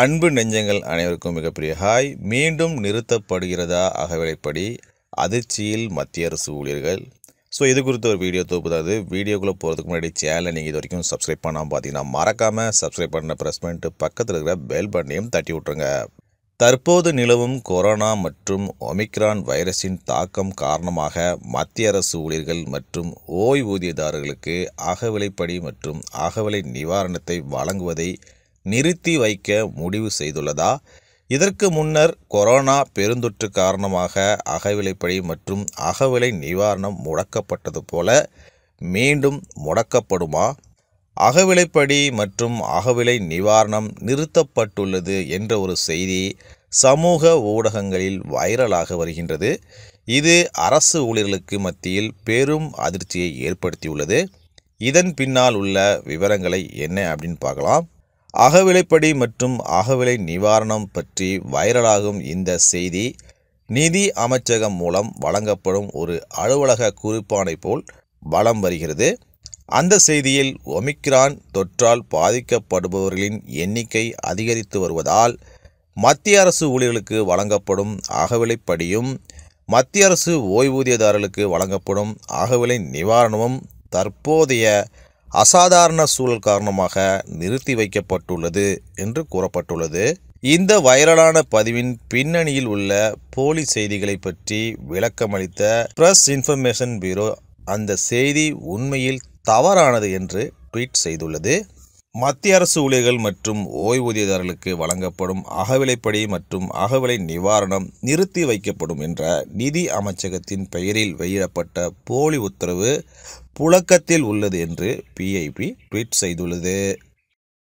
அன்பு நெஞ்சங்கள் அனைவருக்கும் மிகப்பெரிய ஹாய் மீண்டும் நிறுத்தப்படுகிறதா அகவிலைப்படி அதிர்ச்சியில் மத்திய அரசு ஊழியர்கள் ஸோ இது குறித்து ஒரு வீடியோ தொகுப்பு தான் வீடியோக்குள்ளே போகிறதுக்கு முன்னாடி சேனலை நீங்கள் இது வரைக்கும் சப்ஸ்கிரைப் பண்ணாமல் பார்த்தீங்கன்னா மறக்காமல் சப்ஸ்கிரைப் பண்ண ப்ரெஸ் பண்ணிட்டு பக்கத்தில் இருக்கிற பெல் பட்டனையும் தட்டி விட்ருங்க தற்போது நிலவும் கொரோனா மற்றும் ஒமிக்ரான் வைரஸின் தாக்கம் காரணமாக மத்திய அரசு ஊழியர்கள் மற்றும் ஓய்வூதியதாரர்களுக்கு அகவிலைப்படி மற்றும் அகவிலை நிவாரணத்தை வழங்குவதை நிறுத்தி வைக்க முடிவு செய்துள்ளதா இதற்கு முன்னர் கொரோனா பெருந்தொற்று காரணமாக அகவிலைப்படி மற்றும் அகவிலை நிவாரணம் முடக்கப்பட்டது போல மீண்டும் முடக்கப்படுமா அகவிலைப்படி மற்றும் அகவிலை நிவாரணம் நிறுத்தப்பட்டுள்ளது என்ற ஒரு செய்தி சமூக ஊடகங்களில் வைரலாக வருகின்றது இது அரசு ஊழியர்களுக்கு மத்தியில் பெரும் அதிர்ச்சியை ஏற்படுத்தியுள்ளது இதன் பின்னால் உள்ள விவரங்களை என்ன அப்படின்னு பார்க்கலாம் அகவிலைப்படி மற்றும் அகவிலை நிவாரணம் பற்றி வைரலாகும் இந்த செய்தி நிதி அமைச்சகம் மூலம் வழங்கப்படும் ஒரு அலுவலக குறிப்பானை போல் வலம் வருகிறது அந்த செய்தியில் ஒமிக்ரான் தொற்றால் பாதிக்கப்படுபவர்களின் எண்ணிக்கை அதிகரித்து வருவதால் மத்திய அரசு ஊழியர்களுக்கு வழங்கப்படும் அகவிலைப்படியும் மத்திய அரசு ஓய்வூதியதாரர்களுக்கு வழங்கப்படும் அகவிலை நிவாரணமும் தற்போதைய அசாதாரண சூழல் காரணமாக நிறுத்தி வைக்கப்பட்டுள்ளது என்று கூறப்பட்டுள்ளது இந்த வைரலான பதிவின் பின்னணியில் உள்ள போலி செய்திகளை பற்றி விளக்கமளித்த பிரஸ் இன்ஃபர்மேஷன் பியூரோ அந்த செய்தி உண்மையில் தவறானது என்று ட்வீட் செய்துள்ளது மத்திய அரசு ஊழியர்கள் மற்றும் ஓய்வூதியதாரர்களுக்கு வழங்கப்படும் அகவிலைப்படி மற்றும் அகவிலை நிவாரணம் நிறுத்தி வைக்கப்படும் என்ற நிதி அமைச்சகத்தின் பெயரில் வெளியிடப்பட்ட போலி உத்தரவு புழக்கத்தில் உள்ளது என்று பிஐபி ட்வீட் செய்துள்ளது